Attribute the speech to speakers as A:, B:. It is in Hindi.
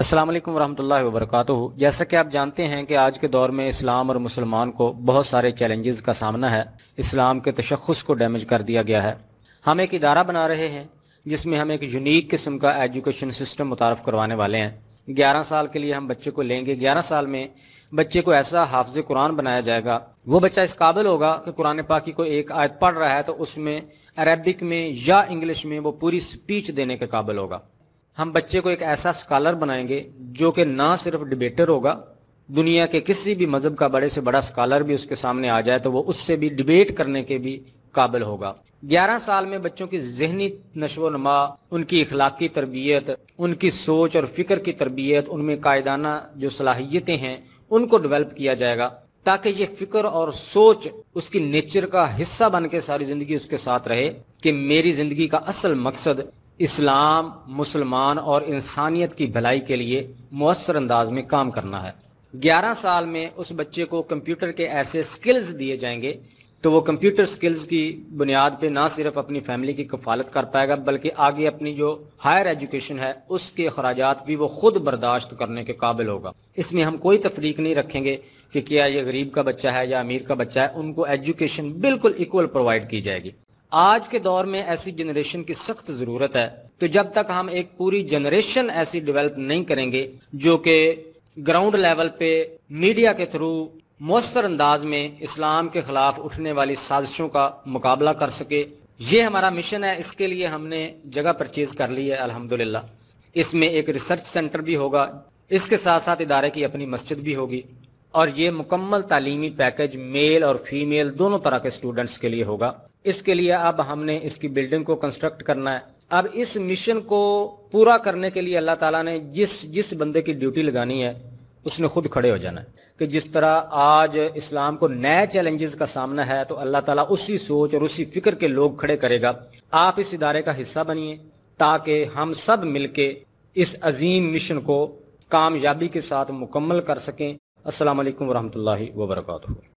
A: अस्सलाम वालेकुम रहमतुल्लाहि वबरकatuह जैसा कि आप जानते हैं कि आज के दौर में इस्लाम और मुसलमान को बहुत सारे चैलेंजेस का सामना है इस्लाम के तशखस को डैमेज कर दिया गया है हम एक इदारा बना रहे हैं जिसमें हम एक यूनिक किस्म का एजुकेशन सिस्टम मुतारफ़ करवाने वाले हैं ग्यारह साल के लिए हम बच्चे को लेंगे ग्यारह साल में बच्चे को ऐसा हाफज कुरान बनाया जाएगा वो बच्चा इस काबिल होगा कि कुरान पाक की कोई एक आयत पढ़ रहा है तो उसमें अरबिक में या इंग्लिश में वो पूरी स्पीच देने के काबिल होगा हम बच्चे को एक ऐसा स्कॉलर बनाएंगे जो कि ना सिर्फ डिबेटर होगा दुनिया के किसी भी मज़हब का बड़े से बड़ा स्कॉलर भी उसके सामने आ जाए तो वो उससे भी डिबेट करने के भी काबिल होगा 11 साल में बच्चों की जहनी नशो नमा उनकी इखलाकी तरबियत उनकी सोच और फिक्र की तरबियत उनमें कायदाना जो सलाहियतें हैं उनको डेवलप किया जाएगा ताकि ये फिक्र और सोच उसकी नेचर का हिस्सा बन के सारी ज़िंदगी उसके साथ रहे कि मेरी ज़िंदगी का असल मकसद इस्लाम मुसलमान और इंसानियत की भलाई के लिए मवसर अंदाज में काम करना है 11 साल में उस बच्चे को कंप्यूटर के ऐसे स्किल्स दिए जाएंगे तो वो कंप्यूटर स्किल्स की बुनियाद पे ना सिर्फ अपनी फैमिली की कफालत कर पाएगा बल्कि आगे अपनी जो हायर एजुकेशन है उसके अखराज भी वो खुद बर्दाश्त करने के काबिल होगा इसमें हम कोई तफरीक नहीं रखेंगे कि क्या ये गरीब का बच्चा है या अमीर का बच्चा है उनको एजुकेशन बिल्कुल इक्वल प्रोवाइड की जाएगी आज के दौर में ऐसी जनरेशन की सख्त जरूरत है तो जब तक हम एक पूरी जनरेशन ऐसी डेवलप नहीं करेंगे जो कि ग्राउंड लेवल पे मीडिया के थ्रू मौसर अंदाज में इस्लाम के खिलाफ उठने वाली साजिशों का मुकाबला कर सके ये हमारा मिशन है इसके लिए हमने जगह परचेज कर ली है अल्हम्दुलिल्लाह इसमें एक रिसर्च सेंटर भी होगा इसके साथ साथ इदारे की अपनी मस्जिद भी होगी और ये मुकम्मल तालीमी पैकेज मेल और फीमेल दोनों तरह के स्टूडेंट्स के लिए होगा इसके लिए अब हमने इसकी बिल्डिंग को कंस्ट्रक्ट करना है अब इस मिशन को पूरा करने के लिए अल्लाह ताला ने जिस जिस बंदे की ड्यूटी लगानी है उसने खुद खड़े हो जाना है कि जिस तरह आज इस्लाम को नए चैलेंजेस का सामना है तो अल्लाह ताला उसी सोच और उसी फिक्र के लोग खड़े करेगा आप इस इदारे का हिस्सा बनिए ताकि हम सब मिलके इस अजीम मिशन को कामयाबी के साथ मुकम्मल कर सकें असलकम वरहमल वर्का